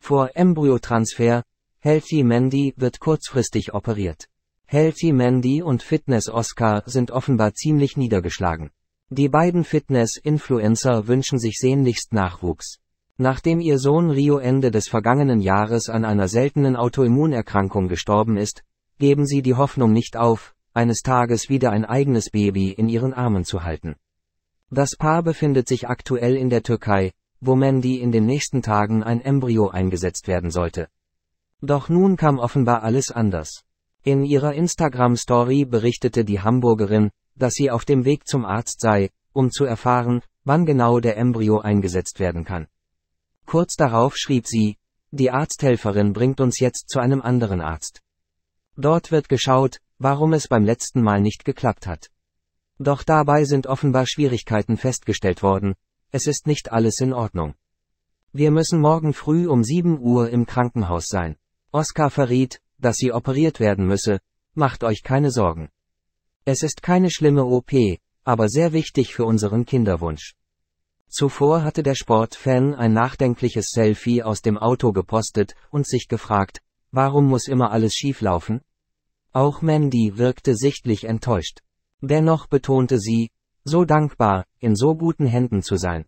Vor Embryotransfer, Healthy Mandy wird kurzfristig operiert. Healthy Mandy und Fitness Oscar sind offenbar ziemlich niedergeschlagen. Die beiden Fitness-Influencer wünschen sich sehnlichst Nachwuchs. Nachdem ihr Sohn Rio Ende des vergangenen Jahres an einer seltenen Autoimmunerkrankung gestorben ist, geben sie die Hoffnung nicht auf, eines Tages wieder ein eigenes Baby in ihren Armen zu halten. Das Paar befindet sich aktuell in der Türkei, wo Mandy in den nächsten Tagen ein Embryo eingesetzt werden sollte. Doch nun kam offenbar alles anders. In ihrer Instagram-Story berichtete die Hamburgerin, dass sie auf dem Weg zum Arzt sei, um zu erfahren, wann genau der Embryo eingesetzt werden kann. Kurz darauf schrieb sie, die Arzthelferin bringt uns jetzt zu einem anderen Arzt. Dort wird geschaut, warum es beim letzten Mal nicht geklappt hat. Doch dabei sind offenbar Schwierigkeiten festgestellt worden, es ist nicht alles in Ordnung. Wir müssen morgen früh um 7 Uhr im Krankenhaus sein. Oskar verriet, dass sie operiert werden müsse, macht euch keine Sorgen. Es ist keine schlimme OP, aber sehr wichtig für unseren Kinderwunsch. Zuvor hatte der Sportfan ein nachdenkliches Selfie aus dem Auto gepostet und sich gefragt, warum muss immer alles schieflaufen? Auch Mandy wirkte sichtlich enttäuscht. Dennoch betonte sie, so dankbar, in so guten Händen zu sein.